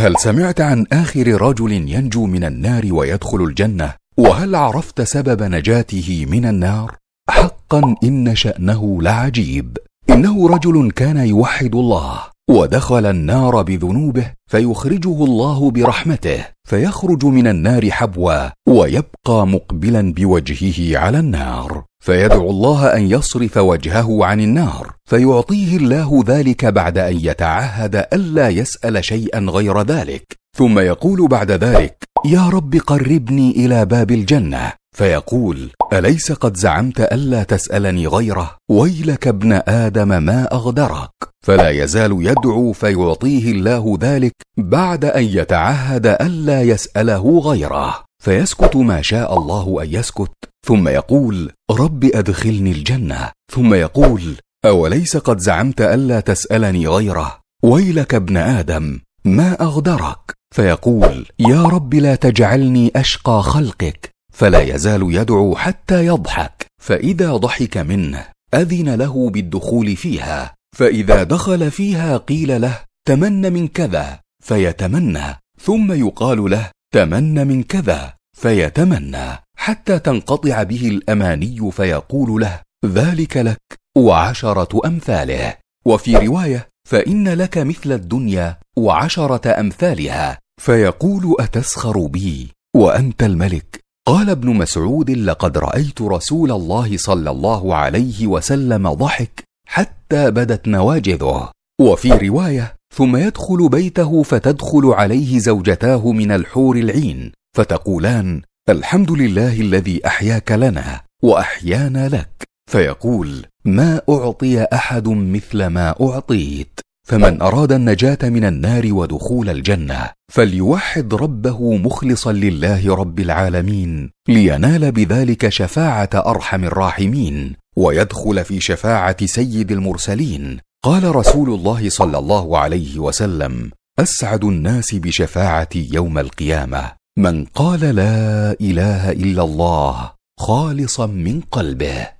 هل سمعت عن آخر رجل ينجو من النار ويدخل الجنة؟ وهل عرفت سبب نجاته من النار؟ حقا إن شأنه لعجيب. إنه رجل كان يوحد الله ودخل النار بذنوبه فيخرجه الله برحمته فيخرج من النار حبوا ويبقى مقبلا بوجهه على النار فيدعو الله ان يصرف وجهه عن النار فيعطيه الله ذلك بعد ان يتعهد الا يسال شيئا غير ذلك ثم يقول بعد ذلك يا رب قربني الى باب الجنه فيقول اليس قد زعمت الا تسالني غيره ويلك ابن ادم ما اغدرك فلا يزال يدعو فيعطيه الله ذلك بعد ان يتعهد الا يساله غيره فيسكت ما شاء الله ان يسكت ثم يقول رب ادخلني الجنه ثم يقول اوليس قد زعمت الا تسالني غيره ويلك ابن ادم ما اغدرك فيقول يا رب لا تجعلني اشقى خلقك فلا يزال يدعو حتى يضحك فاذا ضحك منه اذن له بالدخول فيها فاذا دخل فيها قيل له تمن من كذا فيتمنى ثم يقال له تمن من كذا فيتمنى حتى تنقطع به الاماني فيقول له ذلك لك وعشره امثاله وفي روايه فان لك مثل الدنيا وعشره امثالها فيقول اتسخر بي وانت الملك قال ابن مسعود لقد رايت رسول الله صلى الله عليه وسلم ضحك حتى بدت نواجذه وفي روايه ثم يدخل بيته فتدخل عليه زوجتاه من الحور العين فتقولان الحمد لله الذي احياك لنا واحيانا لك فيقول ما اعطي احد مثل ما اعطيت فمن اراد النجاه من النار ودخول الجنه فليوحد ربه مخلصا لله رب العالمين لينال بذلك شفاعه ارحم الراحمين ويدخل في شفاعه سيد المرسلين قال رسول الله صلى الله عليه وسلم اسعد الناس بشفاعتي يوم القيامه من قال لا اله الا الله خالصا من قلبه